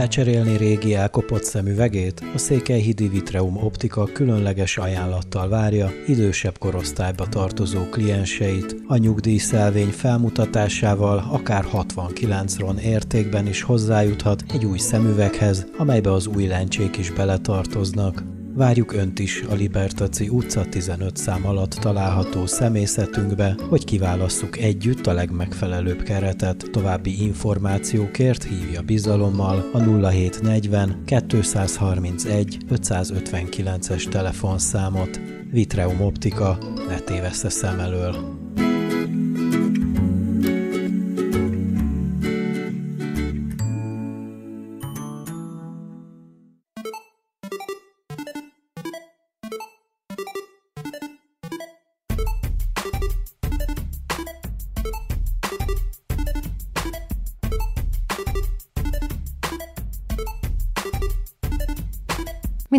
Lecserélni régi elkopott szemüvegét? A Székelyhidi Vitreum Optika különleges ajánlattal várja idősebb korosztályba tartozó klienseit. A nyugdíjszelvény felmutatásával akár 69 ron értékben is hozzájuthat egy új szemüveghez, amelybe az új lencsék is beletartoznak. Várjuk Önt is a Libertaci utca 15 szám alatt található személyzetünkbe, hogy kiválasszuk együtt a legmegfelelőbb keretet. További információkért hívja bizalommal a 0740 231 559-es telefonszámot. Vitreum Optika, ne téveszte szem elől.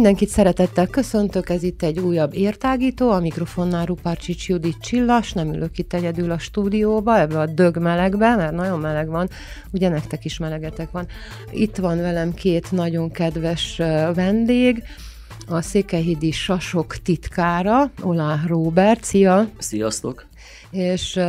Mindenkit szeretettel köszöntök, ez itt egy újabb értágító, a mikrofonnál Rupácsics Judit Csillas, nem ülök itt egyedül a stúdióba, ebbe a dög melegbe, mert nagyon meleg van, ugye nektek is melegetek van. Itt van velem két nagyon kedves vendég, a Székehidi Sasok titkára, Olá Róbert, szia! Sziasztok! És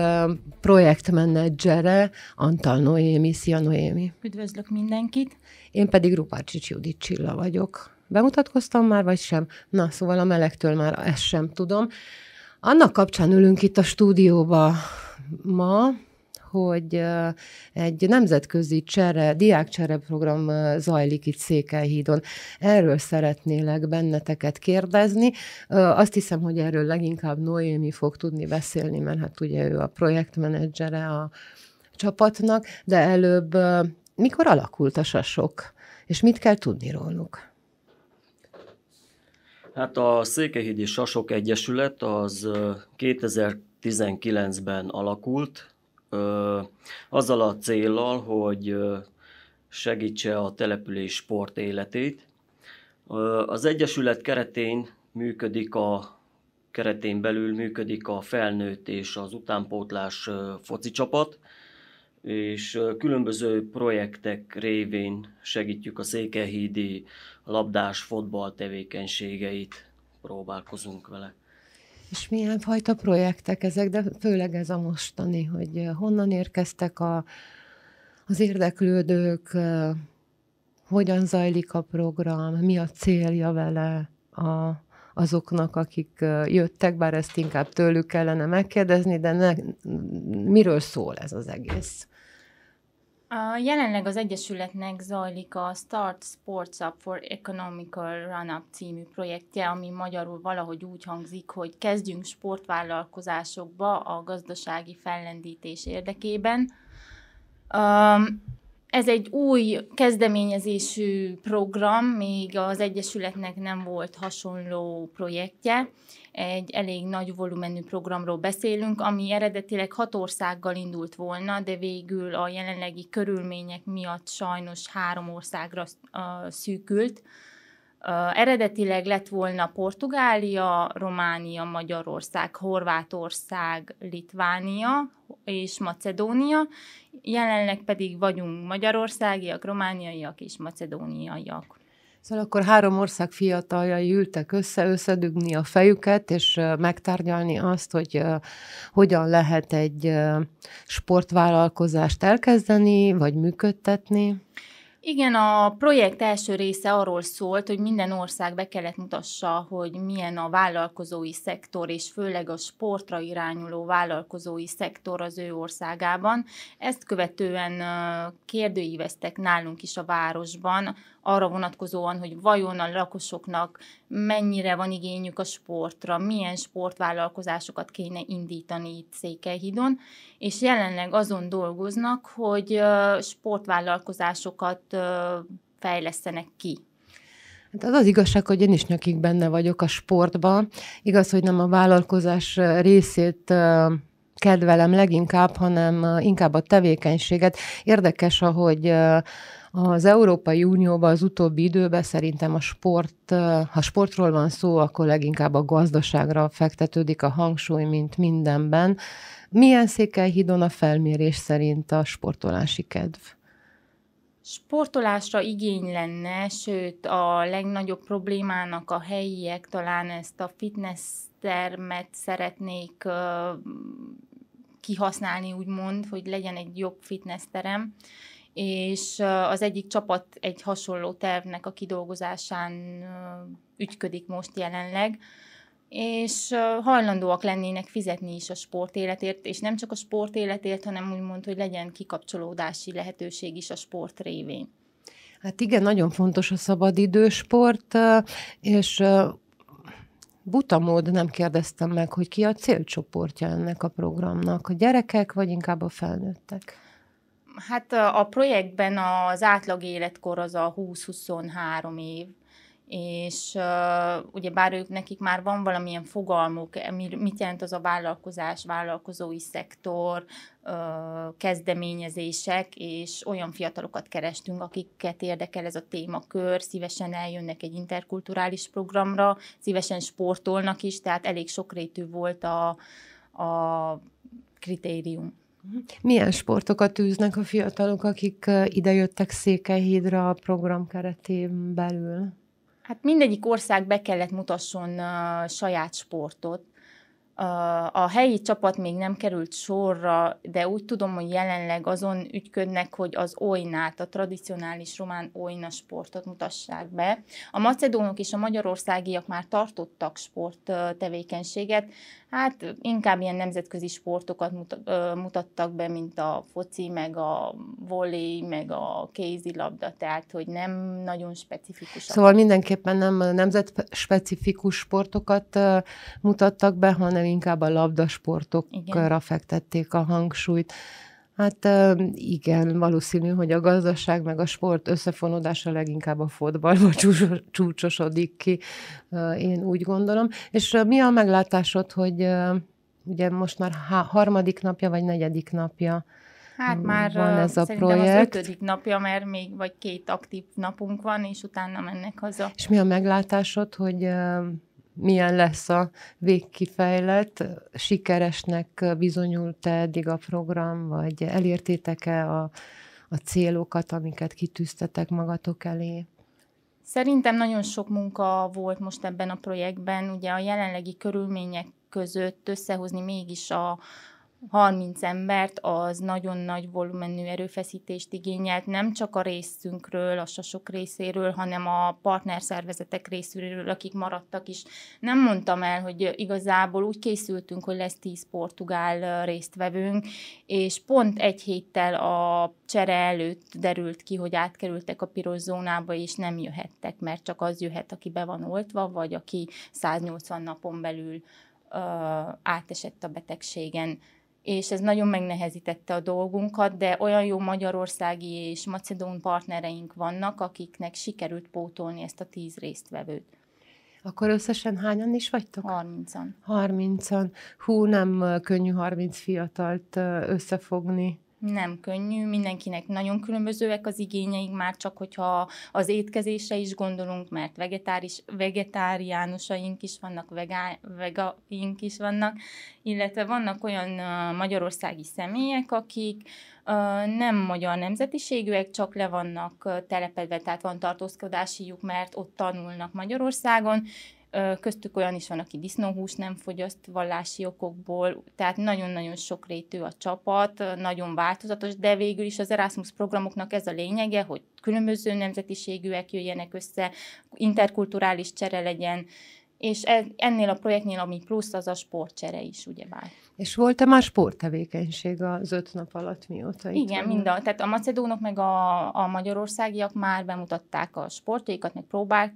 projektmenedzsere Antal Noémi, szia Noémi! Üdvözlök mindenkit! Én pedig Rupácsics Judit Csilla vagyok, bemutatkoztam már, vagy sem? Na, szóval a melegtől már ezt sem tudom. Annak kapcsán ülünk itt a stúdióba ma, hogy egy nemzetközi csere, diákcsere program zajlik itt Székelyhídon. Erről szeretnélek benneteket kérdezni. Azt hiszem, hogy erről leginkább Noémi fog tudni beszélni, mert hát ugye ő a projektmenedzsere a csapatnak, de előbb mikor alakult a sasok, és mit kell tudni róluk? Hát a Székehídi Sasok Egyesület az 2019-ben alakult, azzal a célral, hogy segítse a település sport életét. Az Egyesület keretén működik a keretén belül működik a felnőtt és az utánpótlás foci csapat, és különböző projektek révén segítjük a székehídi labdás fotball tevékenységeit, próbálkozunk vele. És milyen fajta projektek ezek, de főleg ez a mostani, hogy honnan érkeztek a, az érdeklődők, hogyan zajlik a program, mi a célja vele a, azoknak, akik jöttek, bár ezt inkább tőlük kellene megkérdezni, de ne, miről szól ez az egész? A jelenleg az Egyesületnek zajlik a Start Sports Up for Economical Run-Up című projektje, ami magyarul valahogy úgy hangzik, hogy kezdjünk sportvállalkozásokba a gazdasági fellendítés érdekében. Um, ez egy új kezdeményezésű program, még az Egyesületnek nem volt hasonló projektje. Egy elég nagy volumenű programról beszélünk, ami eredetileg hat országgal indult volna, de végül a jelenlegi körülmények miatt sajnos három országra szűkült. Uh, eredetileg lett volna Portugália, Románia, Magyarország, Horvátország, Litvánia és Macedónia, jelenleg pedig vagyunk magyarországiak, romániaiak és macedóniaiak. Szóval akkor három ország fiataljai ültek össze, összedugni a fejüket, és megtárgyalni azt, hogy hogyan lehet egy sportvállalkozást elkezdeni, vagy működtetni. Igen, a projekt első része arról szólt, hogy minden ország be kellett mutassa, hogy milyen a vállalkozói szektor, és főleg a sportra irányuló vállalkozói szektor az ő országában. Ezt követően kérdőíveztek nálunk is a városban, arra vonatkozóan, hogy vajon a lakosoknak mennyire van igényük a sportra, milyen sportvállalkozásokat kéne indítani itt Székelyhidon, és jelenleg azon dolgoznak, hogy sportvállalkozásokat fejlesztenek ki Hát az az igazság, hogy én is nyakig benne vagyok a sportban. Igaz, hogy nem a vállalkozás részét kedvelem leginkább, hanem inkább a tevékenységet. Érdekes, ahogy az Európai Unióban az utóbbi időben szerintem a sport, ha sportról van szó, akkor leginkább a gazdaságra fektetődik a hangsúly, mint mindenben. Milyen székelyhidon a felmérés szerint a sportolási kedv? Sportolásra igény lenne, sőt a legnagyobb problémának a helyiek talán ezt a fitness termet szeretnék kihasználni, úgymond, hogy legyen egy jobb fitness terem, és az egyik csapat egy hasonló tervnek a kidolgozásán ügyködik most jelenleg, és hajlandóak lennének fizetni is a sportéletért, és nem csak a sportéletért, hanem úgymond, hogy legyen kikapcsolódási lehetőség is a sport révén. Hát igen, nagyon fontos a szabadidősport, és buta mód nem kérdeztem meg, hogy ki a célcsoportja ennek a programnak, a gyerekek, vagy inkább a felnőttek? Hát a projektben az átlag életkor az a 20-23 év, és uh, ugye bár ők nekik már van valamilyen fogalmuk, e, mit jelent az a vállalkozás, vállalkozói szektor, uh, kezdeményezések, és olyan fiatalokat kerestünk, akiket érdekel ez a témakör, szívesen eljönnek egy interkulturális programra, szívesen sportolnak is, tehát elég sokrétű volt a, a kritérium. Mhm. Milyen sportokat űznek a fiatalok, akik idejöttek Székelyhídra a program keretén belül? Hát mindegyik ország be kellett mutasson uh, saját sportot, a helyi csapat még nem került sorra, de úgy tudom, hogy jelenleg azon ügyködnek, hogy az olynát, a tradicionális román olyna sportot mutassák be. A macedónok és a magyarországiak már tartottak sport tevékenységet, hát inkább ilyen nemzetközi sportokat mutattak be, mint a foci, meg a volley, meg a kézilabda, tehát hogy nem nagyon specifikus. Szóval mindenképpen nem nemzetspecifikus sportokat mutattak be, hanem hanem inkább a labdasportokra igen. fektették a hangsúlyt. Hát igen, valószínű, hogy a gazdaság meg a sport összefonódása leginkább a fotballba csúcsosodik ki, én úgy gondolom. És mi a meglátásod, hogy ugye most már harmadik napja vagy negyedik napja Hát már van ez a projekt. az ötödik napja, mert még vagy két aktív napunk van, és utána mennek haza. És mi a meglátásod, hogy milyen lesz a végkifejlet, sikeresnek bizonyult-e eddig a program, vagy elértétek-e a, a célokat, amiket kitűztetek magatok elé? Szerintem nagyon sok munka volt most ebben a projektben, ugye a jelenlegi körülmények között összehozni mégis a, 30 embert, az nagyon nagy volumenű erőfeszítést igényelt, nem csak a részünkről, a sasok részéről, hanem a partnerszervezetek részéről, akik maradtak is. Nem mondtam el, hogy igazából úgy készültünk, hogy lesz 10 portugál résztvevőnk, és pont egy héttel a csere előtt derült ki, hogy átkerültek a piros zónába, és nem jöhettek, mert csak az jöhet, aki be van oltva, vagy aki 180 napon belül ö, átesett a betegségen és ez nagyon megnehezítette a dolgunkat, de olyan jó magyarországi és macedón partnereink vannak, akiknek sikerült pótolni ezt a tíz résztvevőt. Akkor összesen hányan is vagytok? 30-an. 30-an. Hú, nem könnyű 30 fiatalt összefogni. Nem könnyű, mindenkinek nagyon különbözőek az igényeik, már csak hogyha az étkezésre is gondolunk, mert vegetáris, vegetáriánusaink is vannak, vegá, vegaink is vannak, illetve vannak olyan magyarországi személyek, akik nem magyar nemzetiségűek, csak le vannak telepedve, tehát van tartózkodásiuk, mert ott tanulnak Magyarországon, Köztük olyan is van, aki disznóhús nem fogyaszt vallási okokból, tehát nagyon-nagyon sokrétű a csapat, nagyon változatos, de végül is az Erasmus programoknak ez a lényege, hogy különböző nemzetiségűek jöjjenek össze, interkulturális csere legyen, és ez, ennél a projektnél, ami plusz, az a sportcsere is, ugye bár. És volt-e már sporttevékenység az öt nap alatt mióta itt Igen, mind a, tehát a macedónok meg a, a magyarországiak már bemutatták a sportjaikat, meg próbált,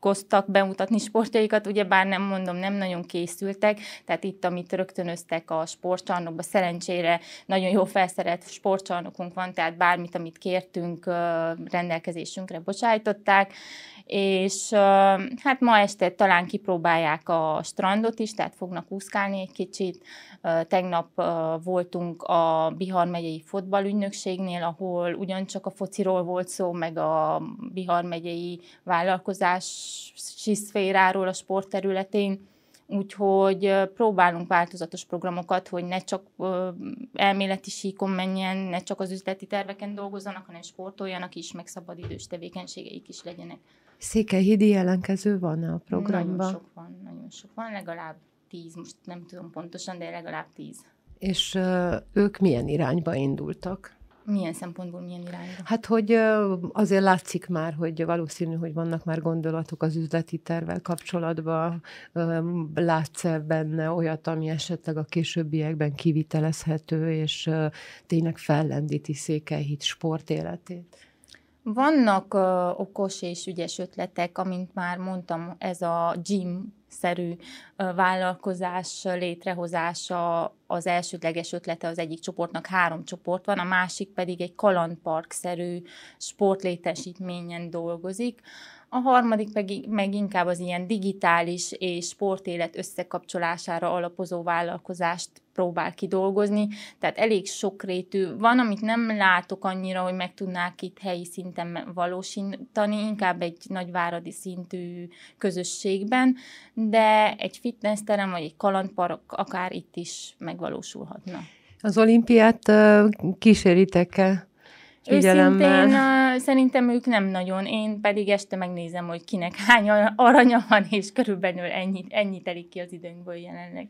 koztak bemutatni sportjaikat, ugye bár nem mondom, nem nagyon készültek, tehát itt, amit rögtönöztek a sportcsarnokba, szerencsére nagyon jó felszerelt sportcsarnokunk van, tehát bármit, amit kértünk, rendelkezésünkre bocsájtották, és hát ma este talán kipróbálják a strandot is, tehát fognak úszkálni egy kicsit. Tegnap voltunk a Bihar megyei fotbalügynökségnél, ahol ugyancsak a fociról volt szó, meg a Bihar megyei vállalkozás sportolási szféráról, a sportterületén, úgyhogy próbálunk változatos programokat, hogy ne csak elméleti síkon menjen, ne csak az üzleti terveken dolgozzanak, hanem sportoljanak is, meg szabadidős tevékenységeik is legyenek. Székelyhídi ellenkező van a programban? Nagyon sok van, nagyon sok van, legalább tíz, most nem tudom pontosan, de legalább tíz. És ők milyen irányba indultak? Milyen szempontból, milyen irányba? Hát, hogy azért látszik már, hogy valószínű, hogy vannak már gondolatok az üzleti tervel kapcsolatban. látsz -e benne olyat, ami esetleg a későbbiekben kivitelezhető, és tényleg fellendíti Székelyhíd sport életét? Vannak okos és ügyes ötletek, amint már mondtam, ez a gym szerű vállalkozás létrehozása az elsődleges ötlete az egyik csoportnak, három csoport van, a másik pedig egy kalandpark-szerű sportlétesítményen dolgozik, a harmadik pedig meg inkább az ilyen digitális és sportélet összekapcsolására alapozó vállalkozást próbál kidolgozni, tehát elég sokrétű. Van, amit nem látok annyira, hogy meg tudnák itt helyi szinten valósítani, inkább egy nagyváradi szintű közösségben, de egy fitness terem vagy egy kalandpark akár itt is megvalósulhatna. Az olimpiát uh, kíséritek-e? Őszintén uh, szerintem ők nem nagyon, én pedig este megnézem, hogy kinek hány aranya van, és körülbelül ennyi, ennyi telik ki az időnkből jelenleg.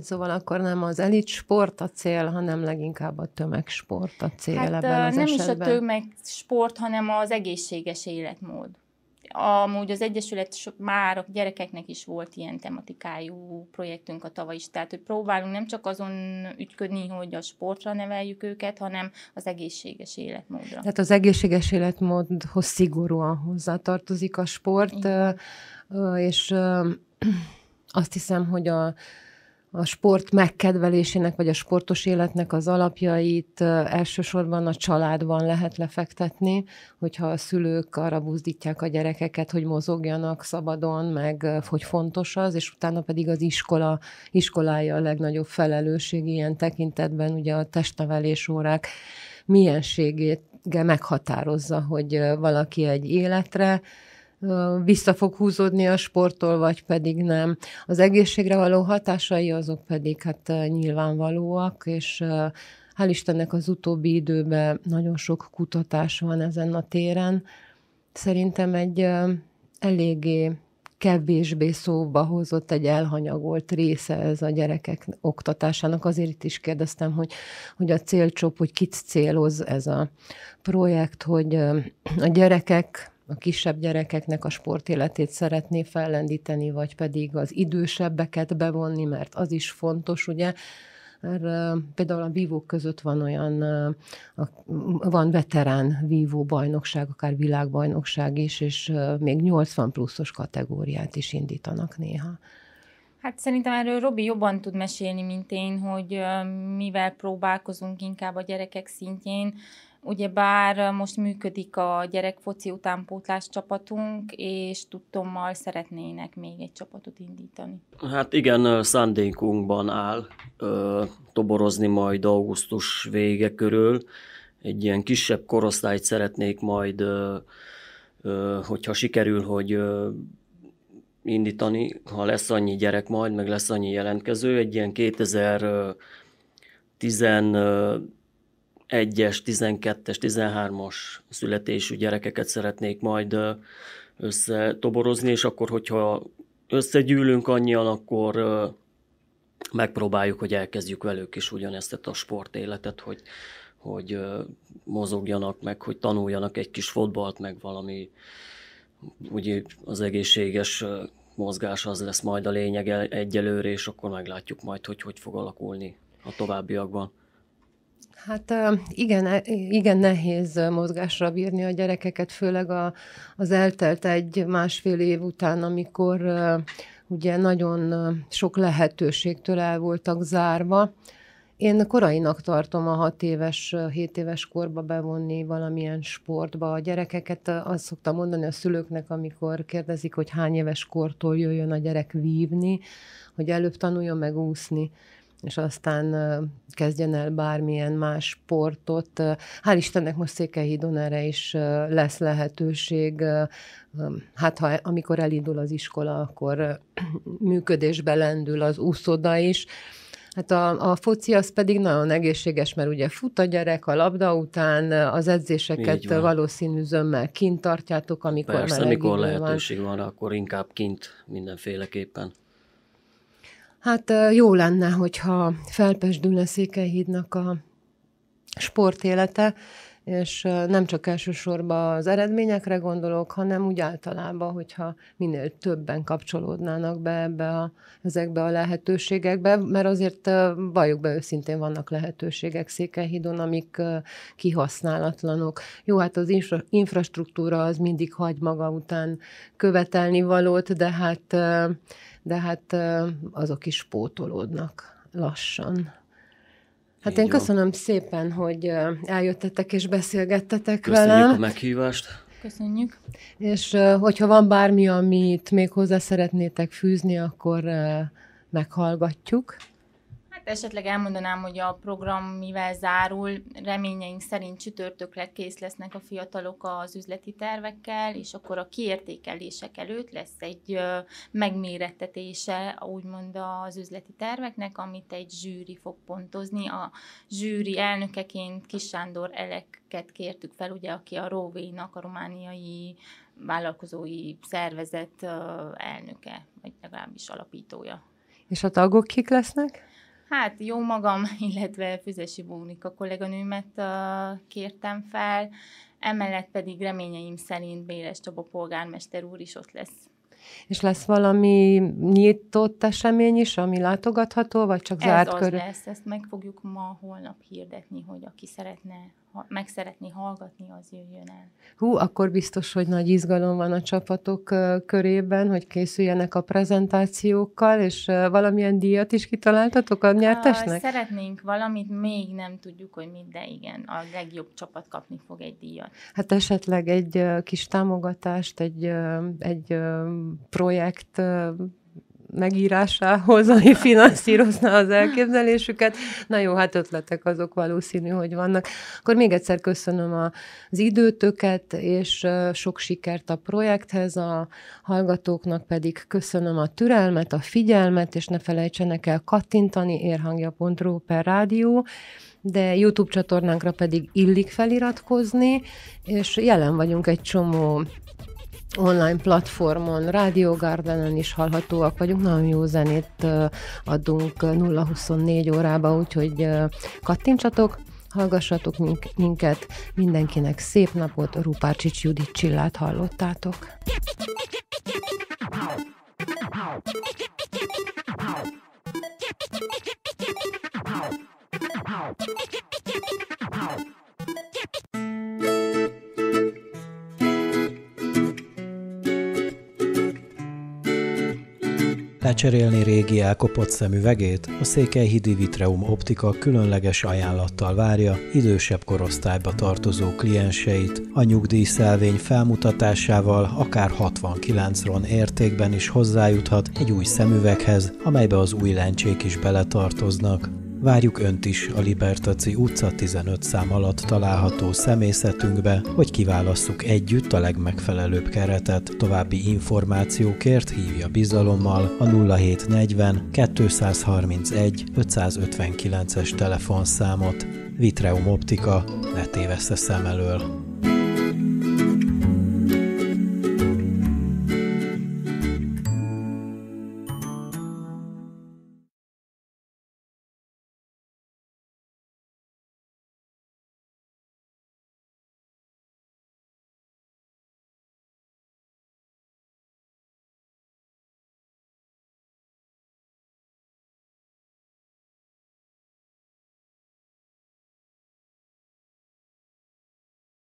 Szóval akkor nem az elit sport a cél, hanem leginkább a tömegsport a cél hát, ebben az nem esetben. Nem is a tömegsport, hanem az egészséges életmód. Amúgy az Egyesület már a gyerekeknek is volt ilyen tematikájú projektünk a tavaly is, tehát hogy próbálunk nem csak azon ügyködni, hogy a sportra neveljük őket, hanem az egészséges életmódra. Tehát az egészséges életmódhoz szigorúan hozzátartozik a sport, Igen. és azt hiszem, hogy a a sport megkedvelésének, vagy a sportos életnek az alapjait elsősorban a családban lehet lefektetni, hogyha a szülők arra buzdítják a gyerekeket, hogy mozogjanak szabadon, meg hogy fontos az, és utána pedig az iskola, iskolája a legnagyobb felelősség ilyen tekintetben, ugye a testnevelés órák milyenségét meghatározza, hogy valaki egy életre, vissza fog húzódni a sporttól, vagy pedig nem. Az egészségre való hatásai azok pedig hát nyilvánvalóak, és hál' Istennek az utóbbi időben nagyon sok kutatás van ezen a téren. Szerintem egy eléggé kevésbé szóba hozott egy elhanyagolt része ez a gyerekek oktatásának. Azért itt is kérdeztem, hogy, hogy a célcsop, hogy kit céloz ez a projekt, hogy a gyerekek a kisebb gyerekeknek a sportéletét szeretné fellendíteni, vagy pedig az idősebbeket bevonni, mert az is fontos, ugye, mert például a vívók között van olyan, van veterán vívó bajnokság, akár világbajnokság is, és még 80 pluszos kategóriát is indítanak néha. Hát szerintem erről Robi jobban tud mesélni, mint én, hogy mivel próbálkozunk inkább a gyerekek szintjén. Ugye bár most működik a gyerekfoci utánpótlás csapatunk, és tudtommal szeretnének még egy csapatot indítani. Hát igen, szándékunkban áll ö, toborozni majd augusztus vége körül. Egy ilyen kisebb korosztályt szeretnék majd, ö, ö, hogyha sikerül, hogy ö, indítani, ha lesz annyi gyerek majd, meg lesz annyi jelentkező, egy ilyen 2011 es 12-es, 13-as születésű gyerekeket szeretnék majd összetoborozni, és akkor, hogyha összegyűlünk annyian, akkor megpróbáljuk, hogy elkezdjük velük is ugyanezt a sportéletet, hogy, hogy mozogjanak meg, hogy tanuljanak egy kis fotbalt, meg valami ugye az egészséges mozgás az lesz majd a lényeg e- egyelőre, és akkor meglátjuk majd, hogy hogy fog alakulni a továbbiakban. Hát igen, e- igen nehéz mozgásra bírni a gyerekeket, főleg a, az eltelt egy-másfél év után, amikor ugye nagyon sok lehetőségtől el voltak zárva én korainak tartom a 6 éves, 7 éves korba bevonni valamilyen sportba a gyerekeket. Azt szoktam mondani a szülőknek, amikor kérdezik, hogy hány éves kortól jöjjön a gyerek vívni, hogy előbb tanuljon meg úszni és aztán kezdjen el bármilyen más sportot. Hál' Istennek most Székelyhídon erre is lesz lehetőség. Hát ha amikor elindul az iskola, akkor működésbe lendül az úszoda is, Hát a, a foci az pedig nagyon egészséges, mert ugye fut a gyerek a labda után, az edzéseket valószínű zömmel kint tartjátok, amikor Persze, amikor lehetőség van. van, akkor inkább kint mindenféleképpen. Hát jó lenne, hogyha felpesdülne Székelyhídnak a sportélete, és nem csak elsősorban az eredményekre gondolok, hanem úgy általában, hogyha minél többen kapcsolódnának be ebbe a, ezekbe a lehetőségekbe, mert azért valljuk be őszintén vannak lehetőségek Székelyhidon, amik kihasználatlanok. Jó, hát az infra, infrastruktúra az mindig hagy maga után követelni valót, de hát, de hát azok is pótolódnak lassan. Hát Így én van. köszönöm szépen, hogy eljöttetek és beszélgettetek Köszönjük velem. Köszönjük a meghívást. Köszönjük. És hogyha van bármi, amit még hozzá szeretnétek fűzni, akkor meghallgatjuk esetleg elmondanám, hogy a program mivel zárul, reményeink szerint csütörtökre kész lesznek a fiatalok az üzleti tervekkel, és akkor a kiértékelések előtt lesz egy megmérettetése, úgymond az üzleti terveknek, amit egy zsűri fog pontozni. A zsűri elnökeként Kis Sándor Eleket kértük fel, ugye, aki a Róvénak, a romániai vállalkozói szervezet elnöke, vagy legalábbis alapítója. És a tagok kik lesznek? Hát jó magam, illetve Füzesi Bónika kolléganőmet kértem fel, emellett pedig reményeim szerint Béres Csaba polgármester úr is ott lesz. És lesz valami nyitott esemény is, ami látogatható, vagy csak zárt körül? Ez az lesz, ezt meg fogjuk ma, holnap hirdetni, hogy aki szeretne meg szeretné hallgatni, az jöjjön el. Hú, akkor biztos, hogy nagy izgalom van a csapatok körében, hogy készüljenek a prezentációkkal, és valamilyen díjat is kitaláltatok a nyertesnek? Szeretnénk valamit, még nem tudjuk, hogy mit, de igen, a legjobb csapat kapni fog egy díjat. Hát esetleg egy kis támogatást, egy, egy projekt megírásához, ami finanszírozna az elképzelésüket. Na jó, hát ötletek azok valószínű, hogy vannak. Akkor még egyszer köszönöm az időtöket, és sok sikert a projekthez, a hallgatóknak pedig köszönöm a türelmet, a figyelmet, és ne felejtsenek el kattintani érhangja.ru per rádió, de YouTube csatornánkra pedig illik feliratkozni, és jelen vagyunk egy csomó online platformon, Rádió Gardenen is hallhatóak vagyunk, nagyon jó zenét adunk 0-24 órába, úgyhogy kattintsatok, hallgassatok minket, mindenkinek szép napot, Rupácsics Judit Csillát hallottátok. Wow. Lecserélni régi elkopott szemüvegét? A Székelyhidi Vitreum Optika különleges ajánlattal várja idősebb korosztályba tartozó klienseit. A nyugdíjszelvény felmutatásával akár 69 ron értékben is hozzájuthat egy új szemüveghez, amelybe az új lencsék is beletartoznak. Várjuk Önt is a Libertaci utca 15 szám alatt található személyzetünkbe, hogy kiválasszuk együtt a legmegfelelőbb keretet. További információkért hívja bizalommal a 0740 231 559-es telefonszámot. Vitreum Optika, ne tévessze szem elől!